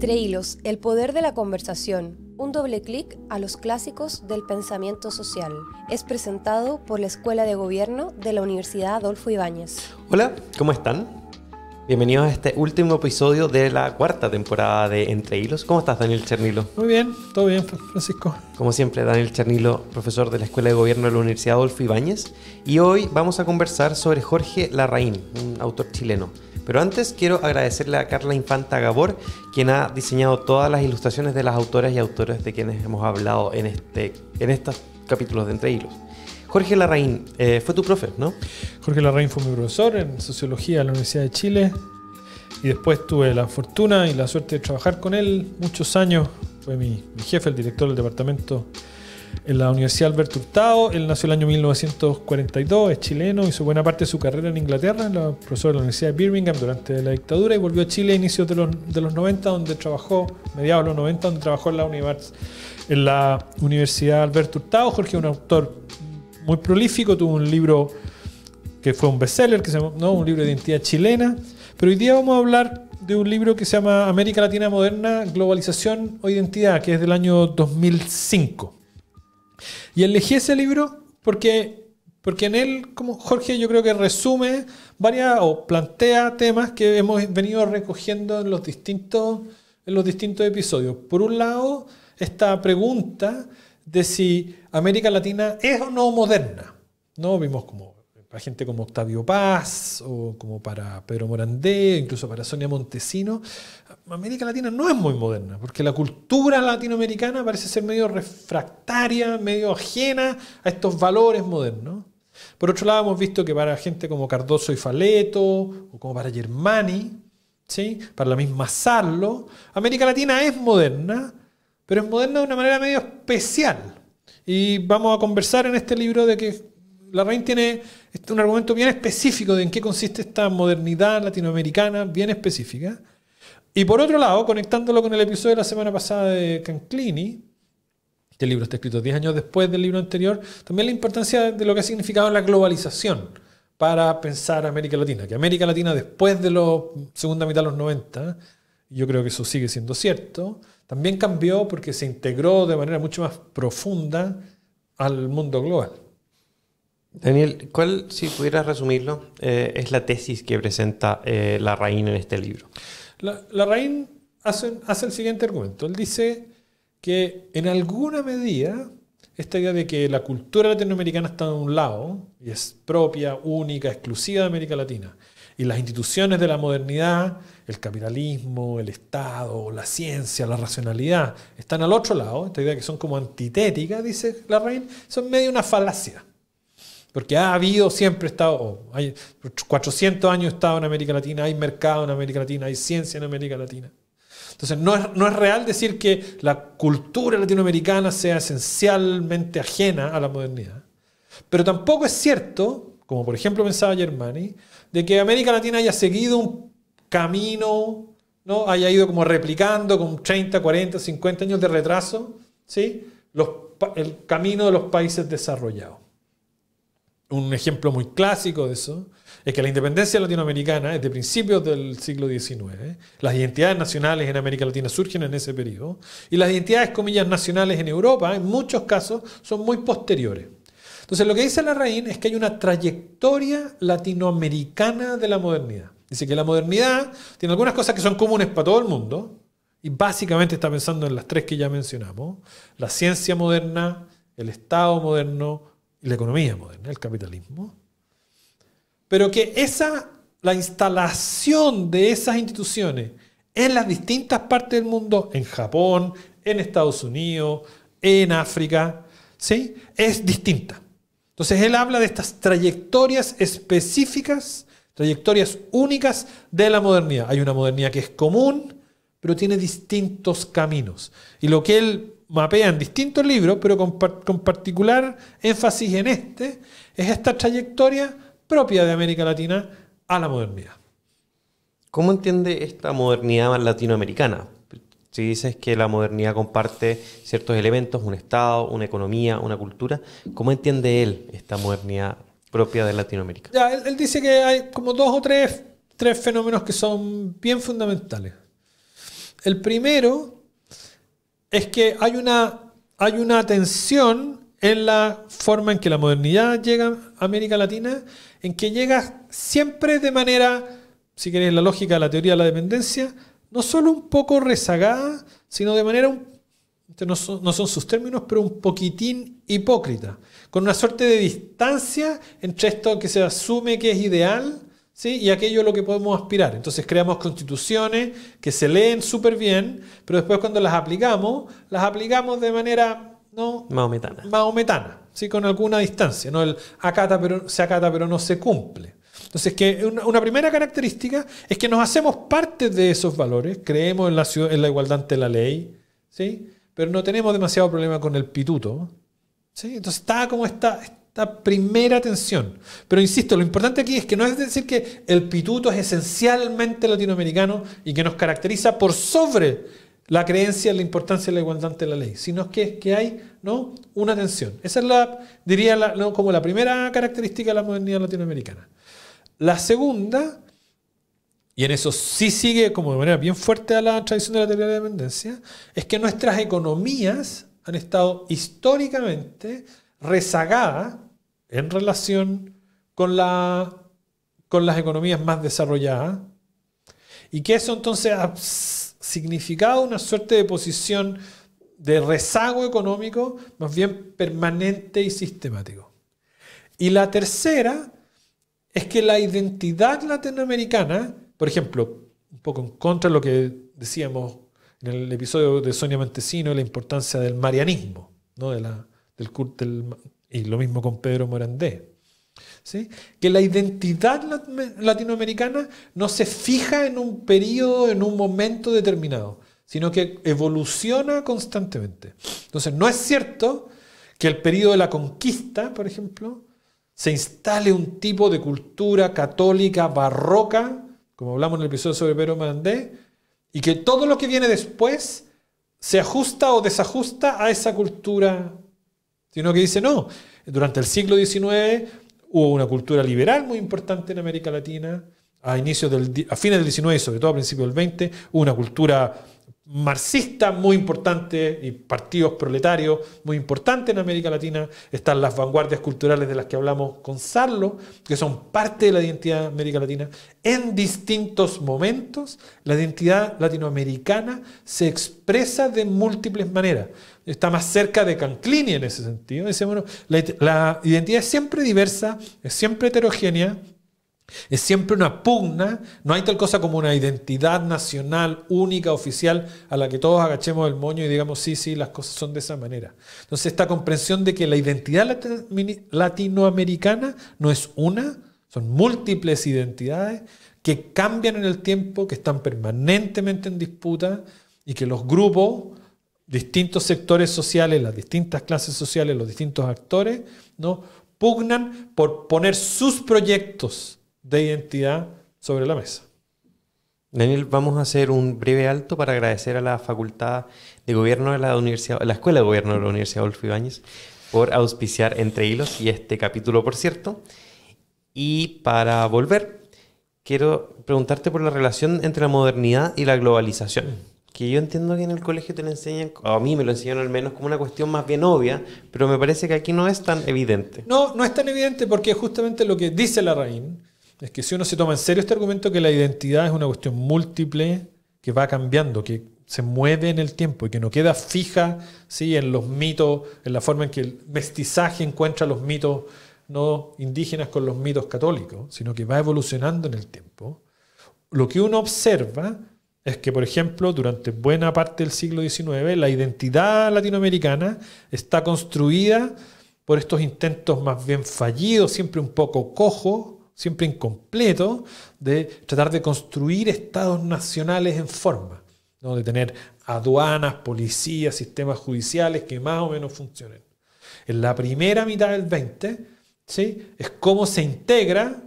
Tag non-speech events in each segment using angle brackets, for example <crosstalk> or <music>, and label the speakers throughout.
Speaker 1: Entre hilos, el poder de la conversación, un doble clic a los clásicos del pensamiento social. Es presentado por la Escuela de Gobierno de la Universidad Adolfo Ibáñez. Hola, ¿cómo están? Bienvenidos a este último episodio de la cuarta temporada de Entre Hilos. ¿Cómo estás, Daniel Chernilo? Muy bien, todo bien,
Speaker 2: Francisco.
Speaker 1: Como siempre, Daniel Chernilo, profesor de la Escuela de Gobierno de la Universidad Adolfo Ibáñez. Y hoy vamos a conversar sobre Jorge Larraín, un autor chileno. Pero antes quiero agradecerle a Carla Infanta Gabor, quien ha diseñado todas las ilustraciones de las autoras y autores de quienes hemos hablado en, este, en estos capítulos de Entre Hilos. Jorge Larraín, eh, fue tu profe, ¿no? Jorge Larraín fue mi profesor en sociología en la Universidad de Chile y después
Speaker 2: tuve la fortuna y la suerte de trabajar con él muchos años. Fue mi, jefe, el director del departamento en la Universidad Alberto Hurtado. Él nació el año 1942, es chileno, hizo buena parte de su carrera en Inglaterra, en profesor de la Universidad de Birmingham durante la dictadura y volvió a Chile a inicios de los, 90, donde trabajó, mediados de los 90, donde trabajó en la, en la Universidad Alberto Hurtado. Jorge es un autor muy prolífico, tuvo un libro que fue un bestseller, que se ¿no? un libro de identidad chilena. Pero hoy día vamos a hablar de un libro que se llama América Latina Moderna, Globalización o Identidad, que es del año 2005. Y elegí ese libro porque, porque en él, como Jorge, yo creo que resume varias o plantea temas que hemos venido recogiendo en los distintos, en los distintos episodios. Por un lado, esta pregunta de si América Latina es o no moderna. ¿no? Vimos como para gente como Octavio Paz o como para Pedro Morandé, incluso para Sonia Montesino, América Latina no es muy moderna, porque la cultura latinoamericana parece ser medio refractaria, medio ajena a estos valores modernos. Por otro lado, hemos visto que para gente como Cardoso y Faleto, o como para Germani, para la misma Sarlo, América Latina es moderna, pero es moderna de una manera medio especial. Y vamos a conversar en este libro de que Larraín tiene este, un argumento bien específico de en qué consiste esta modernidad latinoamericana, bien específica. Y por otro lado, conectándolo con el episodio de la semana pasada de Canclini, el este libro está escrito 10 años después del libro anterior, también la importancia de lo que ha significado la globalización para pensar América Latina, que América Latina después de la segunda mitad de los 90 yo creo que eso sigue siendo cierto, también cambió porque se integró de manera mucho más profunda al mundo global.
Speaker 1: Daniel, ¿cuál, si pudieras resumirlo, eh, es la tesis que presenta eh, Larraín en este libro?
Speaker 2: La, Larraín hace, hace el siguiente argumento. Él dice que en alguna medida esta idea de que la cultura latinoamericana está de un lado y es propia, única, exclusiva de América Latina, y las instituciones de la modernidad el capitalismo, el Estado, la ciencia, la racionalidad, están al otro lado, esta idea que son como antitéticas, dice Larraín, son medio una falacia. Porque ha habido siempre Estado, oh, hay 400 años Estado en América Latina, hay mercado en América Latina, hay ciencia en América Latina. Entonces, no es, no es real decir que la cultura latinoamericana sea esencialmente ajena a la modernidad. Pero tampoco es cierto, como por ejemplo pensaba Germani, de que América Latina haya seguido un camino, ¿no? haya ido como replicando con 30, 40, 50 años de retraso, ¿sí? Los, el camino de los países desarrollados. Un ejemplo muy clásico de eso es que la independencia latinoamericana es de principios del siglo XIX. ¿eh? Las identidades nacionales en América Latina surgen en ese periodo y las identidades, comillas, nacionales en Europa, en muchos casos, son muy posteriores. Entonces, lo que dice Larraín es que hay una trayectoria latinoamericana de la modernidad. Dice que la modernidad tiene algunas cosas que son comunes para todo el mundo, y básicamente está pensando en las tres que ya mencionamos, la ciencia moderna, el Estado moderno y la economía moderna, el capitalismo. Pero que esa, la instalación de esas instituciones en las distintas partes del mundo, en Japón, en Estados Unidos, en África, ¿sí? es distinta. Entonces él habla de estas trayectorias específicas Trayectorias únicas de la modernidad. Hay una modernidad que es común, pero tiene distintos caminos. Y lo que él mapea en distintos libros, pero con, particular énfasis en este, es esta trayectoria propia de América Latina a la modernidad.
Speaker 1: ¿Cómo entiende esta modernidad latinoamericana? Si dices que la modernidad comparte ciertos elementos, un Estado, una economía, una cultura, ¿cómo entiende él esta modernidad propia de Latinoamérica.
Speaker 2: Ya, él, dice que hay como dos o tres, tres fenómenos que son bien fundamentales. El primero es que hay una, hay una tensión en la forma en que la modernidad llega a América Latina, en que llega siempre de manera, si queréis, la lógica de la teoría de la dependencia, no solo un poco rezagada, sino de manera un este no son, sus términos, pero un poquitín hipócrita, con una suerte de distancia entre esto que se asume que es ideal ¿Sí? y aquello a lo que podemos aspirar. Entonces creamos constituciones que se leen súper bien, pero después cuando las aplicamos, las aplicamos de manera no maometana, maometana ¿sí? con alguna distancia. ¿no? El acata pero, se acata pero no se cumple. Entonces, que una, primera característica es que nos hacemos parte de esos valores, creemos en la, en la igualdad ante la ley, ¿sí? pero no tenemos demasiado problema con el pituto. Entonces está como esta, esta primera tensión. Pero insisto, lo importante aquí es que no es decir que el pituto es esencialmente latinoamericano y que nos caracteriza por sobre la creencia en la importancia de la igualdad ante la ley, sino que es que hay ¿no? una tensión. Esa es la, diría, como la primera característica de la modernidad latinoamericana. La segunda y en eso sí sigue como de manera bien fuerte a la tradición de la teoría de dependencia, es que nuestras economías han estado históricamente rezagadas en relación con, la, con las economías más desarrolladas, y que eso entonces ha significado una suerte de posición de rezago económico más bien permanente y sistemático. Y la tercera es que la identidad latinoamericana por ejemplo, un poco en contra de lo que decíamos en el episodio de Sonia Montesino, la importancia del marianismo, de del, y lo mismo con Pedro Morandé. ¿sí? Que la identidad latinoamericana no se fija en un periodo, en un momento determinado, sino que evoluciona constantemente. Entonces, no es cierto que el periodo de la conquista, por ejemplo, se instale un tipo de cultura católica barroca como hablamos en el episodio sobre Pedro Mandé, y que todo lo que viene después se ajusta o desajusta a esa cultura, sino que dice, no, durante el siglo XIX hubo una cultura liberal muy importante en América Latina, a, inicio del, a fines del XIX y sobre todo a principios del XX, hubo una cultura marxista muy importante y partidos proletarios muy importantes en América Latina. Están las vanguardias culturales de las que hablamos con Sarlo, que son parte de la identidad de América Latina. En distintos momentos, la identidad latinoamericana se expresa de múltiples maneras. Está más cerca de Canclini en ese sentido. la, la identidad es siempre diversa, es siempre heterogénea, es siempre una pugna, no hay tal cosa como una identidad nacional única, oficial, a la que todos agachemos el moño y digamos, sí, sí, las cosas son de esa manera. Entonces, esta comprensión de que la identidad latinoamericana no es una, son múltiples identidades que cambian en el tiempo, que están permanentemente en disputa y que los grupos, distintos sectores sociales, las distintas clases sociales, los distintos actores, ¿no? pugnan por poner sus
Speaker 1: proyectos de identidad sobre la mesa. Daniel, vamos a hacer un breve alto para agradecer a la Facultad de Gobierno de la Universidad, la Escuela de Gobierno de la Universidad Adolfo Ibáñez por auspiciar Entre Hilos y este capítulo, por cierto. Y para volver, quiero preguntarte por la relación entre la modernidad y la globalización. Que yo entiendo que en el colegio te lo enseñan, a mí me lo enseñan al menos como una cuestión más bien obvia, pero me parece que aquí no es tan evidente. No, no es tan evidente porque justamente lo
Speaker 2: que dice la Larraín es que si uno se toma en serio este argumento que la identidad es una cuestión múltiple que va cambiando, que se mueve en el tiempo y que no queda fija ¿sí? en los mitos, en la forma en que el mestizaje encuentra los mitos no indígenas con los mitos católicos, sino que va evolucionando en el tiempo. Lo que uno observa es que, por ejemplo, durante buena parte del siglo XIX, la identidad latinoamericana está construida por estos intentos más bien fallidos, siempre un poco cojos, siempre incompleto, de tratar de construir estados nacionales en forma, de tener aduanas, policías, sistemas judiciales que más o menos funcionen. En la primera mitad del 20, ¿sí? es cómo se integra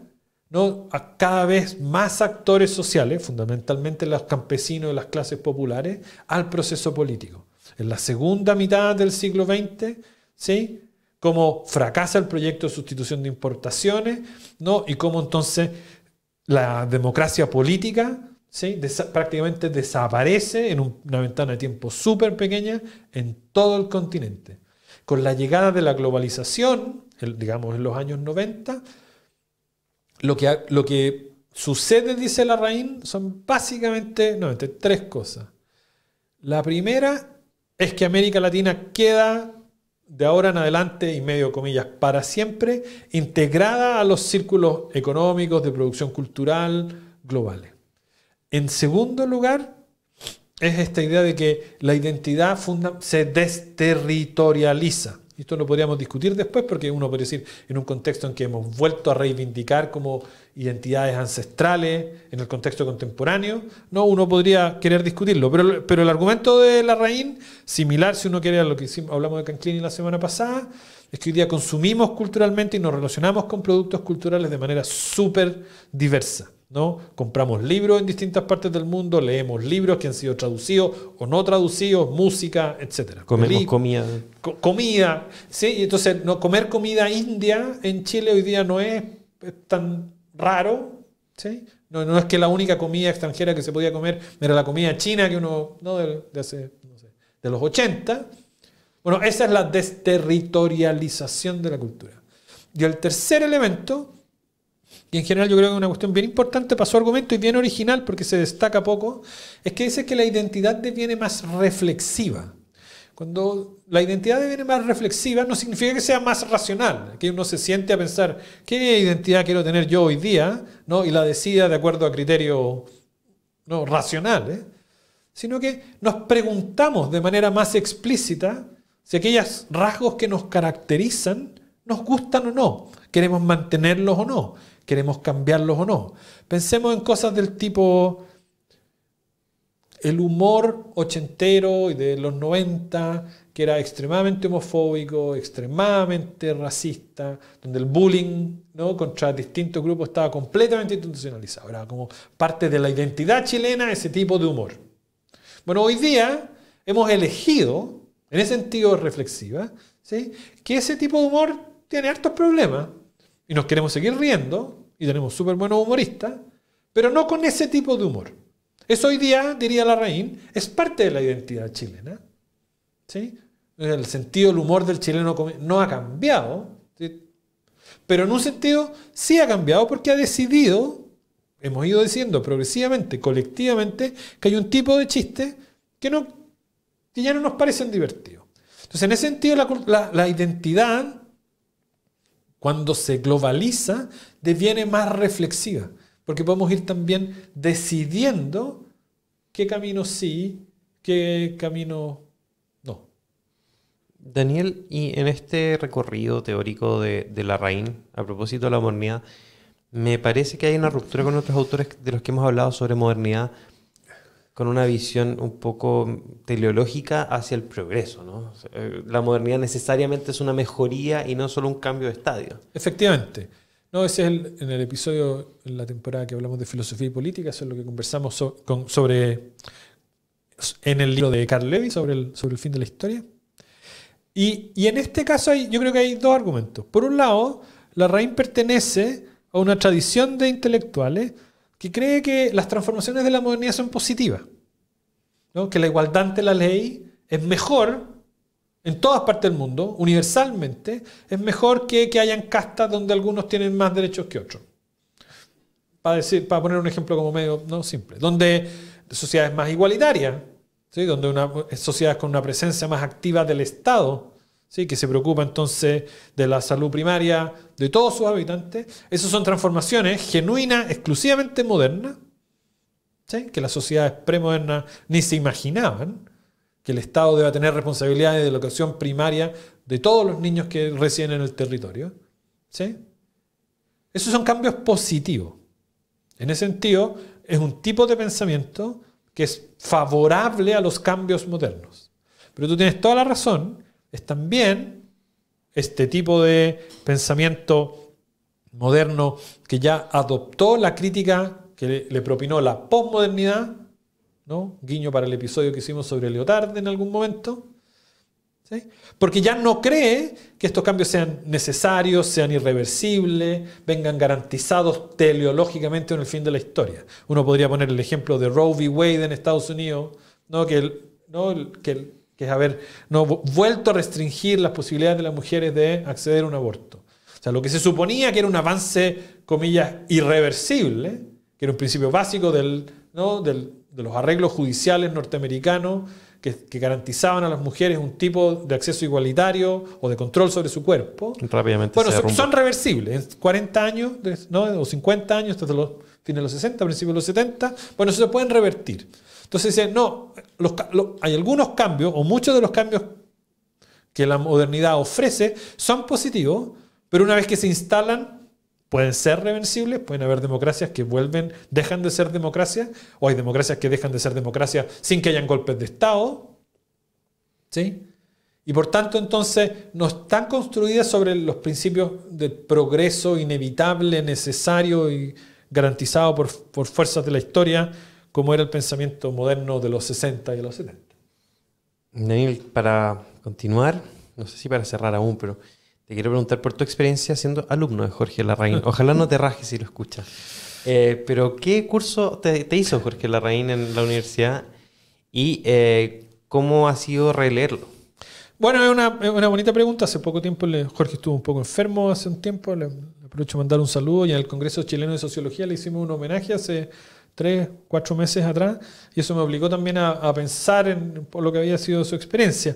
Speaker 2: ¿no? a cada vez más actores sociales, fundamentalmente los campesinos y las clases populares, al proceso político. En la segunda mitad del siglo XX, ¿sí? cómo fracasa el proyecto de sustitución de importaciones, ¿no? Y cómo entonces la democracia política prácticamente desaparece en una ventana de tiempo súper pequeña en todo el continente. Con la llegada de la globalización, digamos en los años 90, lo que, lo que sucede, dice Larraín, son básicamente tres cosas. La primera es que América Latina queda de ahora en adelante y medio comillas para siempre integrada a los círculos económicos de producción cultural globales. En segundo lugar, es esta idea de que la identidad se desterritorializa esto lo podríamos discutir después porque uno puede decir, en un contexto en que hemos vuelto a reivindicar como identidades ancestrales, en el contexto contemporáneo, no, uno podría querer discutirlo, pero, el argumento de la Larraín, similar si uno quiere a lo que hablamos de Canclini la semana pasada, es que hoy día consumimos culturalmente y nos relacionamos con productos culturales de manera súper diversa. Compramos libros en distintas partes del mundo, leemos libros que han sido traducidos o no traducidos, música, etc. comer comida. comida, sí, entonces no, comer comida india en Chile hoy día no es, tan raro, ¿sí? No, es que la única comida extranjera que se podía comer era la comida china que uno, de, hace, no sé, de los 80. Bueno, esa es la desterritorialización de la cultura. Y el tercer elemento y en general yo creo que es una cuestión bien importante para su argumento y bien original porque se destaca poco, es que dice que la identidad deviene más reflexiva. Cuando la identidad deviene más reflexiva no significa que sea más racional, que uno se siente a pensar qué identidad quiero tener yo hoy día ¿no? y la decida de acuerdo a criterio no, racionales, ¿eh? sino que nos preguntamos de manera más explícita si aquellos rasgos que nos caracterizan nos gustan o no, queremos mantenerlos o no, queremos cambiarlos o no. Pensemos en cosas del tipo el humor ochentero y de los 90, que era extremadamente homofóbico, extremadamente racista, donde el bullying ¿no? contra distintos grupos estaba completamente institucionalizado. Era como parte de la identidad chilena ese tipo de humor. Bueno, hoy día hemos elegido, en ese sentido reflexiva, ¿sí? que ese tipo de humor tiene hartos problemas y nos queremos seguir riendo y tenemos súper buenos humoristas, pero no con ese tipo de humor. Eso hoy día, diría Larraín, es parte de la identidad chilena. ¿sí? El sentido del humor del chileno no ha cambiado, pero en un sentido sí ha cambiado porque ha decidido, hemos ido diciendo progresivamente, colectivamente, que hay un tipo de chistes que, no, ya no nos parecen divertidos. Entonces, en ese sentido, la identidad cuando se globaliza, deviene más reflexiva, porque podemos ir también decidiendo qué camino sí, qué camino
Speaker 1: no. Daniel, y en este recorrido teórico de, de la RAIN, a propósito de la modernidad, me parece que hay una ruptura con otros autores de los que hemos hablado sobre modernidad, con una visión un poco teleológica hacia el progreso. Eh, la modernidad necesariamente es una mejoría y no solo un cambio de estadio. Efectivamente. No, ese es el,
Speaker 2: en el episodio, en la temporada que hablamos de filosofía y política, eso es lo que conversamos sobre en el libro de Carl Levy sobre el, sobre el fin de la historia. Y, en este caso hay, yo creo que hay dos argumentos. Por un lado, la raíz pertenece a una tradición de intelectuales que cree que las transformaciones de la modernidad son positivas, que la igualdad ante la ley es mejor en todas partes del mundo, universalmente, es mejor que que hayan castas donde algunos tienen más derechos que otros. Para, decir, para poner un ejemplo como medio simple, donde sociedades más igualitarias, ¿sí? donde una, sociedades con una presencia más activa del Estado, ¿sí? que se preocupa entonces de la salud primaria de todos sus habitantes. Esas son transformaciones genuinas, exclusivamente modernas, ¿sí? que las sociedades premodernas ni se imaginaban que el Estado deba tener responsabilidades de educación primaria de todos los niños que residen en el territorio. Esos son cambios positivos. En ese sentido, es un tipo de pensamiento que es favorable a los cambios modernos. Pero tú tienes toda la razón es también este tipo de pensamiento moderno que ya adoptó la crítica que le propinó la posmodernidad, ¿no? guiño para el episodio que hicimos sobre Leotard en algún momento, ¿sí? porque ya no cree que estos cambios sean necesarios, sean irreversibles, vengan garantizados teleológicamente en el fin de la historia. Uno podría poner el ejemplo de Roe v. Wade en Estados Unidos, ¿no? que, que el, que es haber no, vuelto a restringir las posibilidades de las mujeres de acceder a un aborto. O sea, lo que se suponía que era un avance, comillas, irreversible, que era un principio básico del, ¿no? del, de los arreglos judiciales norteamericanos que, que, garantizaban a las mujeres un tipo de acceso igualitario o de control sobre su cuerpo.
Speaker 1: Rápidamente. Bueno, son
Speaker 2: reversibles. En 40 años ¿no? o 50 años, desde los fines de los 60, principios de los 70, bueno, eso se pueden revertir. Entonces dicen, no, hay algunos cambios, o muchos de los cambios que la modernidad ofrece son positivos, pero una vez que se instalan, pueden ser reversibles, pueden haber democracias que vuelven, dejan de ser democracias, o hay democracias que dejan de ser democracias sin que hayan golpes de Estado. ¿Sí? Y por tanto, entonces, no están construidas sobre los principios del progreso inevitable, necesario y garantizado por, por fuerzas de la historia, cómo era el pensamiento moderno de los 60 y de los 70.
Speaker 1: Daniel, para continuar, no sé si para cerrar aún, pero te quiero preguntar por tu experiencia siendo alumno de Jorge Larraín. <laughs> Ojalá no te rajes si lo escuchas. Eh, pero, ¿qué curso te, hizo Jorge Larraín en la universidad y eh, cómo ha sido releerlo? Bueno, es una, una,
Speaker 2: bonita pregunta. Hace poco tiempo le, Jorge estuvo un poco enfermo, hace un tiempo. Le, aprovecho mandar un saludo y en el Congreso Chileno de Sociología le hicimos un homenaje hace tres, cuatro meses atrás, y eso me obligó también a, pensar en lo que había sido su experiencia,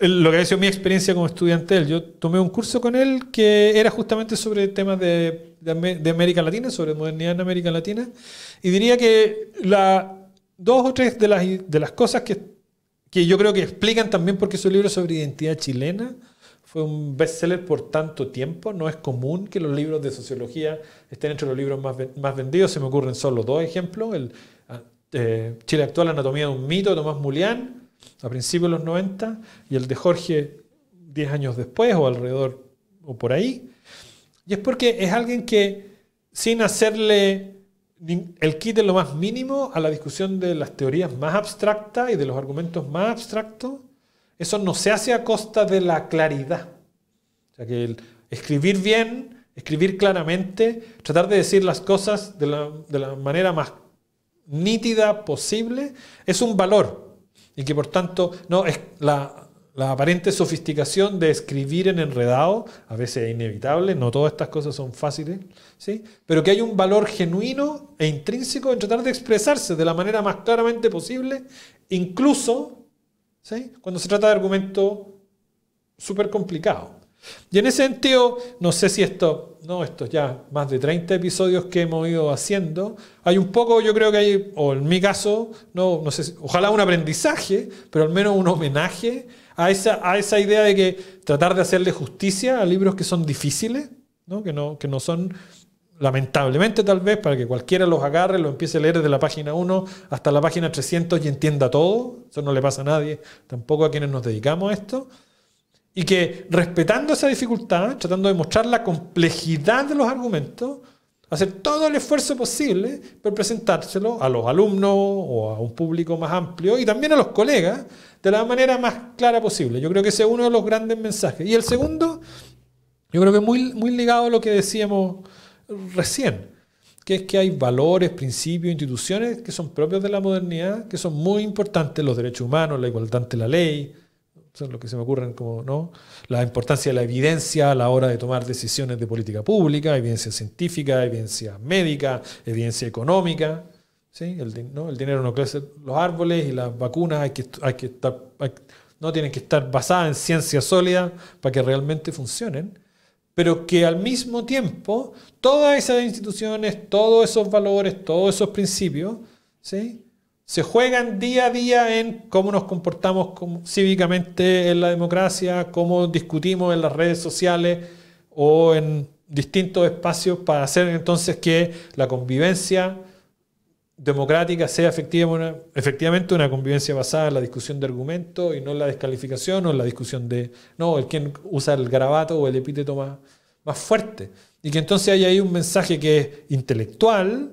Speaker 2: lo que había sido mi experiencia como estudiante. Él. Yo tomé un curso con él que era justamente sobre temas de, de, América Latina, sobre modernidad en América Latina, y diría que la, dos o tres de las, cosas que, yo creo que explican también por qué su libro sobre identidad chilena fue un bestseller por tanto tiempo. No es común que los libros de sociología estén entre los libros más, más vendidos. Se me ocurren solo dos ejemplos. El ah, eh, Chile Actual, Anatomía de un Mito, Tomás Mulián, a principios de los 90, y el de Jorge 10 años después o alrededor o por ahí. Y es porque es alguien que sin hacerle el quite lo más mínimo a la discusión de las teorías más abstractas y de los argumentos más abstractos, eso no se hace a costa de la claridad. O sea que el escribir bien, escribir claramente, tratar de decir las cosas de la, manera más nítida posible, es un valor. Y que por tanto, no, es la, la aparente sofisticación de escribir en enredado, a veces es inevitable, no todas estas cosas son fáciles, ¿sí? pero que hay un valor genuino e intrínseco en tratar de expresarse de la manera más claramente posible, incluso cuando se trata de argumentos súper complicados. Y en ese sentido, no sé si esto, no, estos ya más de 30 episodios que hemos ido haciendo, hay un poco, yo creo que hay, o en mi caso, no, no sé, ojalá un aprendizaje, pero al menos un homenaje a esa, a esa idea de que tratar de hacerle justicia a libros que son difíciles, ¿no? Que, no, que no son lamentablemente tal vez, para que cualquiera los agarre, lo empiece a leer desde la página 1 hasta la página 300 y entienda todo. Eso no le pasa a nadie, tampoco a quienes nos dedicamos a esto. Y que respetando esa dificultad, tratando de mostrar la complejidad de los argumentos, hacer todo el esfuerzo posible por presentárselo a los alumnos o a un público más amplio y también a los colegas de la manera más clara posible. Yo creo que ese es uno de los grandes mensajes. Y el segundo, yo creo que muy, muy ligado a lo que decíamos recién, que es que hay valores, principios, instituciones que son propios de la modernidad, que son muy importantes, los derechos humanos, la igualdad ante la ley, son lo que se me ocurren como, ¿no? La importancia de la evidencia a la hora de tomar decisiones de política pública, evidencia científica, evidencia médica, evidencia económica, ¿sí? El, dinero no crece los árboles y las vacunas hay que, hay que estar, no tienen que estar basadas en ciencia sólida para que realmente funcionen pero que al mismo tiempo todas esas instituciones, todos esos valores, todos esos principios, se juegan día a día en cómo nos comportamos cívicamente en la democracia, cómo discutimos en las redes sociales o en distintos espacios para hacer entonces que la convivencia, democrática sea efectivamente una convivencia basada en la discusión de argumentos y no en la descalificación o en la discusión de, no, el quien usa el garabato o el epíteto más, más fuerte. Y que entonces haya ahí un mensaje que es intelectual,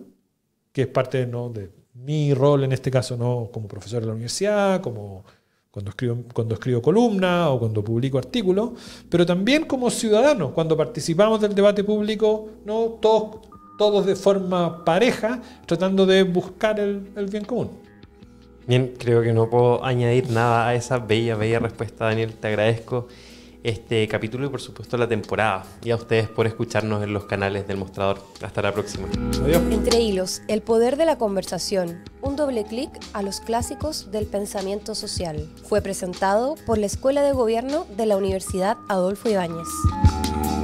Speaker 2: que es parte ¿no? de mi rol en este caso, no como profesor de la universidad, como cuando escribo, cuando escribo columna o cuando publico artículos, pero también como ciudadano. cuando participamos del debate público, ¿no? todos todos de forma pareja, tratando de buscar el, bien común.
Speaker 1: Bien, creo que no puedo añadir nada a esa bella, bella respuesta, Daniel. Te agradezco este capítulo y por supuesto la temporada. Y a ustedes por escucharnos en los canales del mostrador. Hasta la próxima. Adiós. Entre hilos, el poder de la conversación. Un doble clic a los clásicos del pensamiento social. Fue presentado por la Escuela de Gobierno de la Universidad Adolfo Ibáñez.